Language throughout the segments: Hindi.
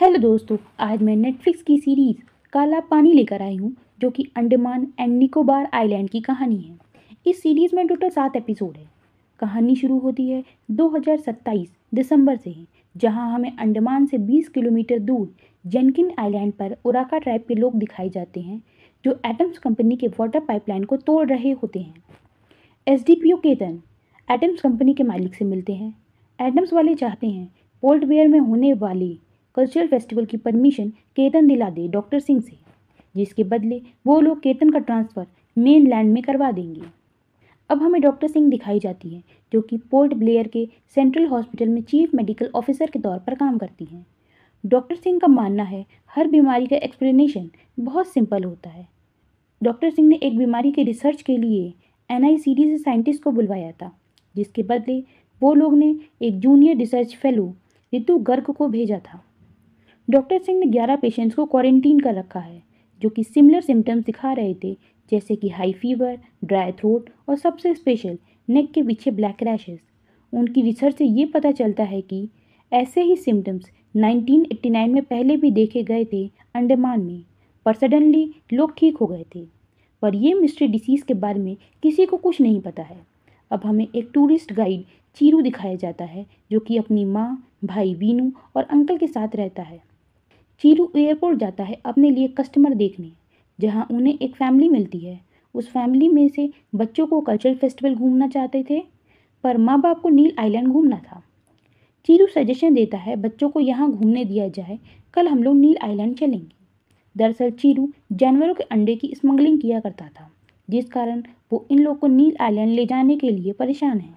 हेलो दोस्तों आज मैं नेटफ्लिक्स की सीरीज़ काला पानी लेकर आई हूँ जो कि अंडमान एंड निकोबार आइलैंड की कहानी है इस सीरीज़ में टोटल सात एपिसोड है कहानी शुरू होती है 2027 दिसंबर से जहाँ हमें अंडमान से 20 किलोमीटर दूर जेनकिन आइलैंड पर उराका ट्राइब के लोग दिखाए जाते हैं जो एटम्स कंपनी के वाटर पाइपलाइन को तोड़ रहे होते हैं S D P Ketan Atoms company के मालिक से मिलते हैं एटम्स वाले चाहते हैं पोल्ट बेयर में होने वाली कल्चरल फेस्टिवल की परमिशन केतन दिला दे डॉक्टर सिंह से जिसके बदले वो लोग केतन का ट्रांसफ़र मेन लैंड में करवा देंगे अब हमें डॉक्टर सिंह दिखाई जाती है जो कि पोर्ट ब्लेयर के सेंट्रल हॉस्पिटल में चीफ मेडिकल ऑफिसर के तौर पर काम करती हैं डॉक्टर सिंह का मानना है हर बीमारी का एक्सप्लेनेशन बहुत सिंपल होता है डॉक्टर सिंह ने एक बीमारी के रिसर्च के लिए एन से साइंटिस्ट को बुलवाया था जिसके बदले वो लोग ने एक junior research fellow Ritu Garg को भेजा था डॉक्टर सिंह ने 11 पेशेंट्स को क्वारंटीन कर रखा है जो कि सिमिलर सिम्टम्स दिखा रहे थे जैसे कि हाई फीवर ड्राई थ्रोट और सबसे स्पेशल नेक के पीछे ब्लैक रैशेस उनकी रिसर्च से ये पता चलता है कि ऐसे ही सिम्टम्स 1989 में पहले भी देखे गए थे अंडमान में पर सडनली लोग ठीक हो गए थे पर यह मिस्ट्री डिसीज़ के बारे में किसी को कुछ नहीं पता है अब हमें एक टूरिस्ट गाइड चीरू दिखाया जाता है जो कि अपनी माँ भाई वीनू और अंकल के साथ रहता है चीरू एयरपोर्ट जाता है अपने लिए कस्टमर देखने जहाँ उन्हें एक फैमिली मिलती है उस फैमिली में से बच्चों को कल्चरल फेस्टिवल घूमना चाहते थे पर माँ बाप को नील आइलैंड घूमना था चीरू सजेशन देता है बच्चों को यहाँ घूमने दिया जाए कल हम लोग नील आइलैंड चलेंगे दरअसल चीरू जानवरों के अंडे की स्मगलिंग किया करता था जिस कारण वो इन लोग को नील आइलैंड ले जाने के लिए परेशान है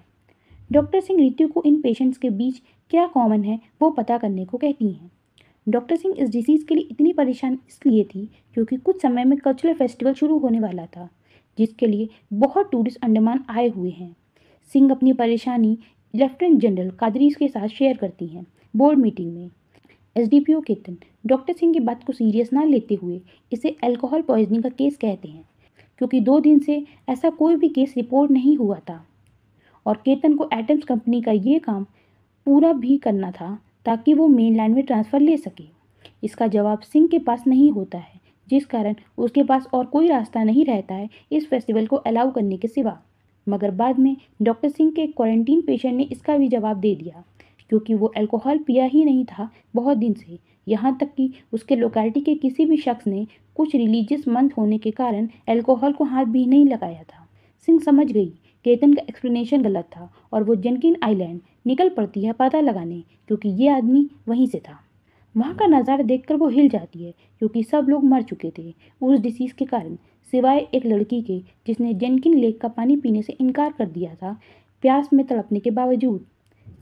डॉक्टर सिंह ऋतु को इन पेशेंट्स के बीच क्या कॉमन है वो पता करने को कहती हैं डॉक्टर सिंह इस डिसीज़ के लिए इतनी परेशान इसलिए थी क्योंकि कुछ समय में कल्चरल फेस्टिवल शुरू होने वाला था जिसके लिए बहुत टूरिस्ट अंडमान आए हुए हैं सिंह अपनी परेशानी लेफ्टिनेंट जनरल कादरी के साथ शेयर करती हैं बोर्ड मीटिंग में S D P O Ketan doctor Singh की बात को सीरियस ना लेते हुए इसे अल्कोहल पॉइजनिंग का केस कहते हैं क्योंकि दो दिन से ऐसा कोई भी केस रिपोर्ट नहीं हुआ था और केतन को एटम्स कंपनी का ये काम पूरा भी करना था ताकि वो मेन लाइन में ट्रांसफ़र ले सके इसका जवाब सिंह के पास नहीं होता है जिस कारण उसके पास और कोई रास्ता नहीं रहता है इस फेस्टिवल को अलाउ करने के सिवा मगर बाद में डॉक्टर सिंह के क्वारंटीन पेशेंट ने इसका भी जवाब दे दिया क्योंकि वो अल्कोहल पिया ही नहीं था बहुत दिन से यहाँ तक कि उसके लोकेलिटी के किसी भी शख्स ने कुछ रिलीजियस मंथ होने के कारण अल्कोहल को हाथ भी नहीं लगाया था सिंह समझ गई केतन का एक्सप्लेनेशन गलत था और वो जेनकिन आइलैंड निकल पड़ती है पता लगाने क्योंकि ये आदमी वहीं से था वहाँ का नज़ारा देख वो हिल जाती है क्योंकि सब लोग मर चुके थे उस डिसीज़ के कारण सिवाय एक लड़की के जिसने जेनकिन लेक का पानी पीने से इनकार कर दिया था प्यास में तड़पने के बावजूद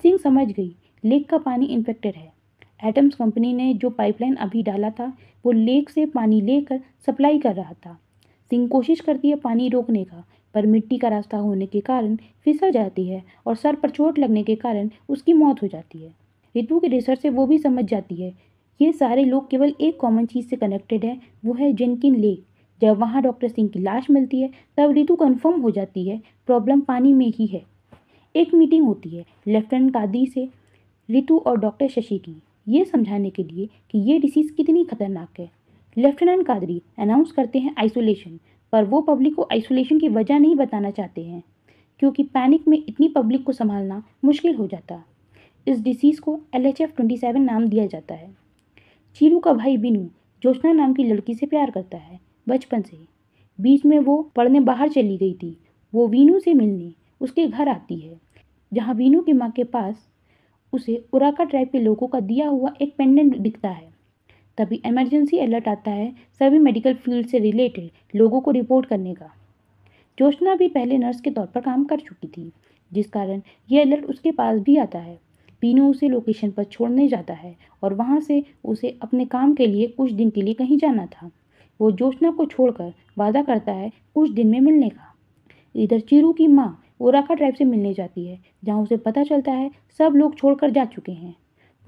सिंह समझ गई लेक का पानी इन्फेक्टेड है एटम्स कंपनी ने जो पाइपलाइन अभी डाला था वो लेक से पानी लेकर सप्लाई कर रहा था सिंह कोशिश करती है पानी रोकने का पर मिट्टी का रास्ता होने के कारण फिसल जाती है और सर पर चोट लगने के कारण उसकी मौत हो जाती है रितु के रिसर्च से वो भी समझ जाती है ये सारे लोग केवल एक कॉमन चीज़ से कनेक्टेड है वो है जेनकिन लेक जब वहाँ डॉक्टर सिंह की लाश मिलती है तब रितु कन्फर्म हो जाती है प्रॉब्लम पानी में ही है एक मीटिंग होती है लेफ्टिनेंट कादी से रितु और डॉक्टर शशि की ये समझाने के लिए कि ये डिसीज़ कितनी खतरनाक है लेफ्टिनेंट कादरी अनाउंस करते हैं आइसोलेशन पर वो पब्लिक को आइसोलेशन की वजह नहीं बताना चाहते हैं क्योंकि पैनिक में इतनी पब्लिक को संभालना मुश्किल हो जाता इस डिसीज़ को L H F twenty seven नाम दिया जाता है चीरू का भाई बिनू जोशना नाम की लड़की से प्यार करता है बचपन से बीच में वो पढ़ने बाहर चली गई थी वो वीनू से मिलने उसके घर आती है जहाँ वीनू की माँ के पास उसे उराका ट्राइब के लोगों का दिया हुआ एक पेंडेंट दिखता है तभी इमरजेंसी अलर्ट आता है सभी मेडिकल फील्ड से रिलेटेड लोगों को रिपोर्ट करने का जोशना भी पहले नर्स के तौर पर काम कर चुकी थी जिस कारण ये अलर्ट उसके पास भी आता है पीनू उसे लोकेशन पर छोड़ने जाता है और वहाँ से उसे अपने काम के लिए कुछ दिन के लिए कहीं जाना था वो जोशना को छोड़कर वादा करता है कुछ दिन में मिलने का इधर चीरू की माँ ओराखा ट्राइब से मिलने जाती है जहाँ उसे पता चलता है सब लोग छोड़कर जा चुके हैं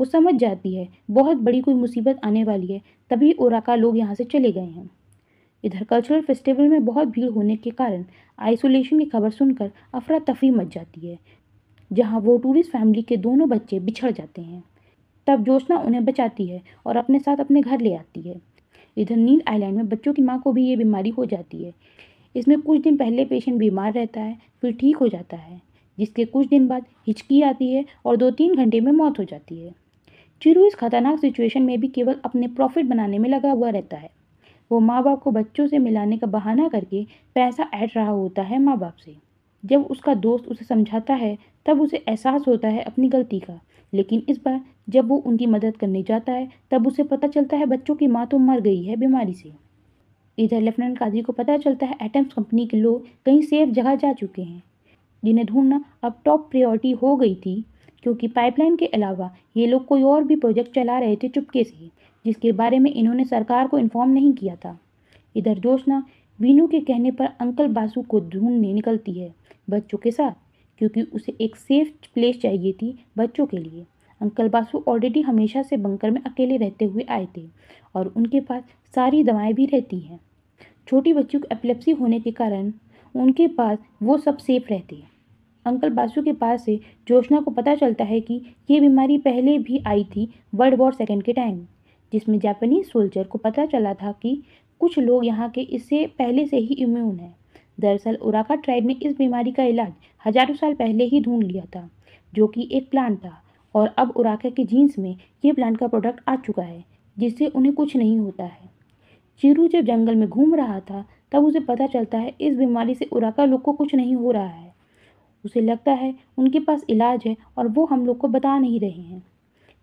वो समझ जाती है बहुत बड़ी कोई मुसीबत आने वाली है तभी ओराका लोग यहाँ से चले गए हैं इधर कल्चरल फेस्टिवल में बहुत भीड़ होने के कारण आइसोलेशन की खबर सुनकर अफरा तफरी मच जाती है जहाँ वो टूरिस्ट फैमिली के दोनों बच्चे बिछड़ जाते हैं तब जोशना उन्हें बचाती है और अपने साथ अपने घर ले आती है इधर नील आइलैंड में बच्चों की माँ को भी ये बीमारी हो जाती है इसमें कुछ दिन पहले पेशेंट बीमार रहता है फिर ठीक हो जाता है जिसके कुछ दिन बाद हिचकी आती है और दो तीन घंटे में मौत हो जाती है चिरू इस खतरनाक सिचुएशन में भी केवल अपने प्रॉफिट बनाने में लगा हुआ रहता है वो माँ बाप को बच्चों से मिलाने का बहाना करके पैसा ऐट रहा होता है माँ बाप से जब उसका दोस्त उसे समझाता है तब उसे एहसास होता है अपनी गलती का लेकिन इस बार जब वो उनकी मदद करने जाता है तब उसे पता चलता है बच्चों की माँ तो मर गई है बीमारी से इधर लेफ्टिनेंट काजी को पता चलता है एटम्स कंपनी के लोग कहीं सेफ जगह जा चुके हैं जिन्हें ढूंढना अब टॉप प्रायोरिटी हो गई थी क्योंकि पाइपलाइन के अलावा ये लोग कोई और भी प्रोजेक्ट चला रहे थे चुपके से जिसके बारे में इन्होंने सरकार को इन्फॉर्म नहीं किया था इधर जोशना वीनू के कहने पर अंकल बासु को ढूंढने निकलती है बच्चों के साथ क्योंकि उसे एक सेफ प्लेस चाहिए थी बच्चों के लिए अंकल बासु ऑलरेडी हमेशा से बंकर में अकेले रहते हुए आए थे और उनके पास सारी दवाएं भी रहती हैं छोटी बच्चों को एपलेप्सी होने के कारण उनके पास वो सब सेफ रहते हैं अंकल बासु के पास से जोशना को पता चलता है कि ये बीमारी पहले भी आई थी वर्ल्ड वॉर सेकेंड के टाइम जिसमें जापानीज सोल्जर को पता चला था कि कुछ लोग यहाँ के इससे पहले से ही इम्यून हैं दरअसल उराका ट्राइब ने इस बीमारी का इलाज हजारों साल पहले ही ढूंढ लिया था जो कि एक प्लांट था और अब उराका के जीन्स में ये प्लांट का प्रोडक्ट आ चुका है जिससे उन्हें कुछ नहीं होता है चिरू जब जंगल में घूम रहा था तब उसे पता चलता है इस बीमारी से उराका लोग को कुछ नहीं हो रहा है उसे लगता है उनके पास इलाज है और वो हम लोग को बता नहीं रहे हैं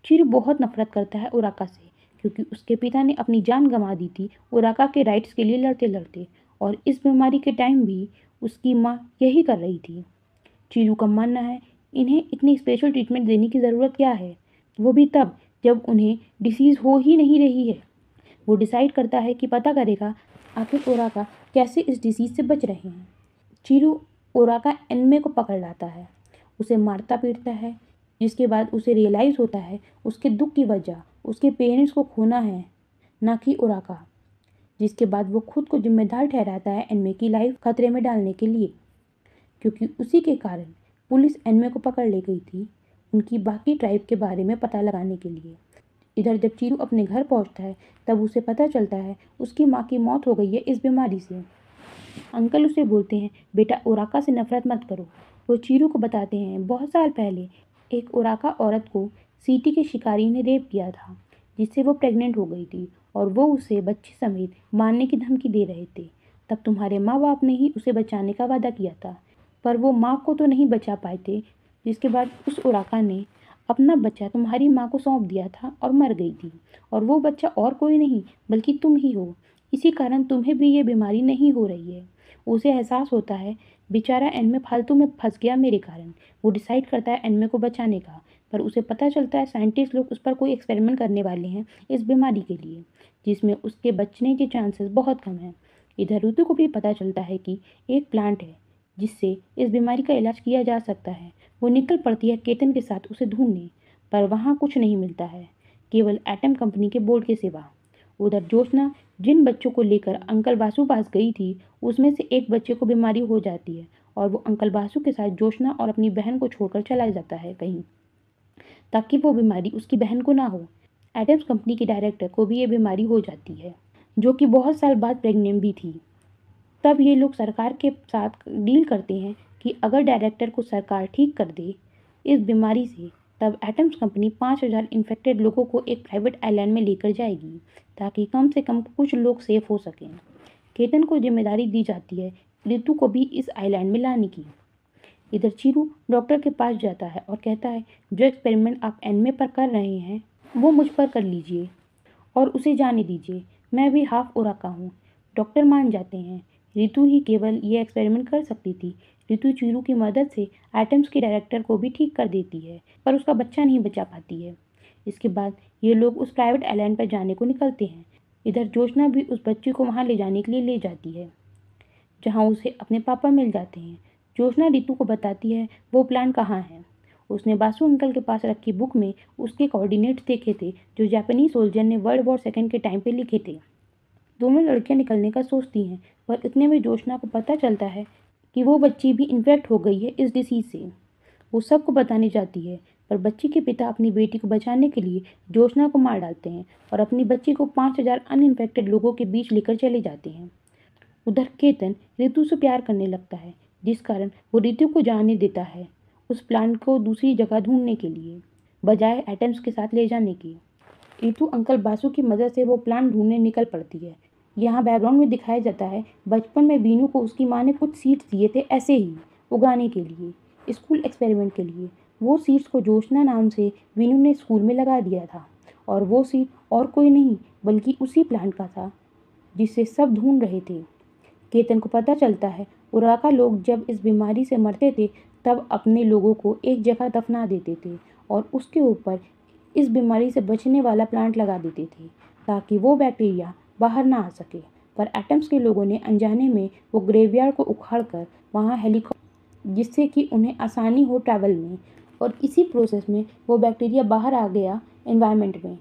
चिरू बहुत नफरत करता है उराका से क्योंकि उसके पिता ने अपनी जान गंवा दी थी उराका के राइट्स के लिए लड़ते लड़ते और इस बीमारी के टाइम भी उसकी माँ यही कर रही थी चिरू का मानना है इन्हें इतनी स्पेशल ट्रीटमेंट देने की ज़रूरत क्या है वो भी तब जब उन्हें डिसीज़ हो ही नहीं रही है वो डिसाइड करता है कि पता करेगा आखिर ओराका कैसे इस डिसीज़ से बच रहे हैं चिरू ओराका एनमे को पकड़ लाता है उसे मारता पीटता है जिसके बाद उसे रियलाइज़ होता है उसके दुख की वजह उसके पेरेंट्स को खोना है ना कि ओराका जिसके बाद वो खुद को जिम्मेदार ठहराता है एनमे की लाइफ खतरे में डालने के लिए क्योंकि उसी के कारण पुलिस एनमे को पकड़ ले गई थी उनकी बाकी ट्राइब के बारे में पता लगाने के लिए इधर जब चीरू अपने घर पहुंचता है तब उसे पता चलता है उसकी माँ की मौत हो गई है इस बीमारी से अंकल उसे बोलते हैं बेटा ओराका से नफरत मत करो वो चीरू को बताते हैं बहुत साल पहले एक ओराका औरत को सीटी के शिकारी ने रेप किया था जिससे वो प्रेग्नेंट हो गई थी और वो उसे बच्चे समेत मारने की धमकी दे रहे थे तब तुम्हारे माँ बाप ने ही उसे बचाने का वादा किया था पर वो माँ को तो नहीं बचा पाए थे जिसके बाद उस उराका ने अपना बच्चा तुम्हारी माँ को सौंप दिया था और मर गई थी और वो बच्चा और कोई नहीं बल्कि तुम ही हो इसी कारण तुम्हें भी ये बीमारी नहीं हो रही है उसे एहसास होता है बेचारा एनमे फालतू में फंस गया मेरे कारण वो डिसाइड करता है एनमे को बचाने का पर उसे पता चलता है साइंटिस्ट लोग उस पर कोई एक्सपेरिमेंट करने वाले हैं इस बीमारी के लिए जिसमें उसके बचने के चांसेस बहुत कम हैं इधर ऋतु को भी पता चलता है कि एक प्लांट है जिससे इस बीमारी का इलाज किया जा सकता है वो निकल पड़ती है केतन के साथ उसे ढूंढने पर वहाँ कुछ नहीं मिलता है केवल एटम कंपनी के बोर्ड के सिवा उधर जोशना जिन बच्चों को लेकर अंकल बासु पास गई थी उसमें से एक बच्चे को बीमारी हो जाती है और वो अंकल बासु के साथ जोशना और अपनी बहन को छोड़कर चला जाता है कहीं ताकि वो बीमारी उसकी बहन को ना हो एडम्स कंपनी की डायरेक्टर को भी ये बीमारी हो जाती है जो कि बहुत साल बाद प्रेग्नेंट भी थी तब ये लोग सरकार के साथ डील करते हैं कि अगर डायरेक्टर को सरकार ठीक कर दे इस बीमारी से तब एटम्स कंपनी पाँच हज़ार इन्फेक्टेड लोगों को एक प्राइवेट आइलैंड में लेकर जाएगी ताकि कम से कम कुछ लोग सेफ हो सकें केतन को जिम्मेदारी दी जाती है ऋतु को भी इस आइलैंड में लाने की इधर चीरू डॉक्टर के पास जाता है और कहता है जो एक्सपेरिमेंट आप एनमे पर कर रहे हैं वो मुझ पर कर लीजिए और उसे जाने दीजिए मैं भी हाफ उराका हूँ डॉक्टर मान जाते हैं रितु ही केवल ये एक्सपेरिमेंट कर सकती थी ऋतु चीरू की मदद से आइटम्स के डायरेक्टर को भी ठीक कर देती है पर उसका बच्चा नहीं बचा पाती है इसके बाद ये लोग उस प्राइवेट आइलैंड पर जाने को निकलते हैं इधर जोशना भी उस बच्ची को वहाँ ले जाने के लिए ले जाती है जहाँ उसे अपने पापा मिल जाते हैं जोशना रितु को बताती है वो प्लान कहाँ है उसने बासु अंकल के पास रखी बुक में उसके कोऑर्डिनेट्स देखे थे जो जापानी सोल्जर ने वर्ल्ड वॉर सेकेंड के टाइम पे लिखे थे दोनों लड़कियाँ निकलने का सोचती हैं पर इतने में जोशना को पता चलता है कि वो बच्ची भी इन्फेक्ट हो गई है इस डिसीज़ से वो सबको बताने जाती है पर बच्ची के पिता अपनी बेटी को बचाने के लिए जोशना को मार डालते हैं और अपनी बच्ची को पाँच हज़ार अनइन्फेक्टेड लोगों के बीच लेकर चले जाते हैं उधर केतन ऋतु से प्यार करने लगता है जिस कारण वो ऋतु को जाने देता है उस प्लान को दूसरी जगह ढूंढने के लिए बजाय एटम्स के साथ ले जाने की ऋतु अंकल बासु की मदद से वो प्लान ढूंढने निकल पड़ती है यहाँ बैकग्राउंड में दिखाया जाता है बचपन में बीनू को उसकी माँ ने कुछ सीड्स दिए थे ऐसे ही उगाने के लिए स्कूल एक्सपेरिमेंट के लिए वो सीड्स को जोशना नाम से बीनू ने स्कूल में लगा दिया था और वो सीड और कोई नहीं बल्कि उसी प्लांट का था जिसे सब ढूंढ रहे थे केतन को पता चलता है उराका लोग जब इस बीमारी से मरते थे तब अपने लोगों को एक जगह दफना देते थे और उसके ऊपर इस बीमारी से बचने वाला प्लांट लगा देते थे ताकि वो बैक्टीरिया बाहर ना आ सके पर एटम्स के लोगों ने अनजाने में वो ग्रेवयार्ड को उखाड़ कर वहाँ हेलीकॉप्टर जिससे कि उन्हें आसानी हो ट्रैवल में और इसी प्रोसेस में वो बैक्टीरिया बाहर आ गया इन्वायरमेंट में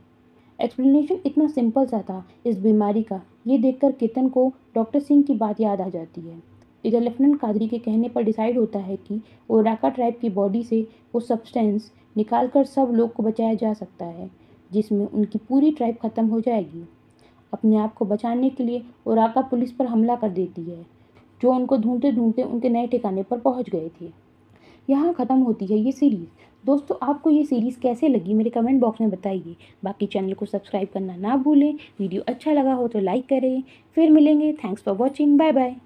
एक्सप्लेनेशन इतना सिंपल सा था इस बीमारी का ये देखकर केतन को डॉक्टर सिंह की बात याद आ जाती है इधर लेफ्टिनेंट कादरी के कहने पर डिसाइड होता है कि वो राका ट्राइब की बॉडी से वो सब्सटेंस निकाल कर सब लोग को बचाया जा सकता है जिसमें उनकी पूरी ट्राइब ख़त्म हो जाएगी अपने आप को बचाने के लिए ओराका पुलिस पर हमला कर देती है जो उनको ढूंढते ढूंढते उनके नए ठिकाने पर पहुंच गए थे यहाँ ख़त्म होती है ये सीरीज़ दोस्तों आपको ये सीरीज़ कैसे लगी मेरे कमेंट बॉक्स में बताइए बाकी चैनल को सब्सक्राइब करना ना भूलें वीडियो अच्छा लगा हो तो लाइक करें फिर मिलेंगे thanks for watching bye bye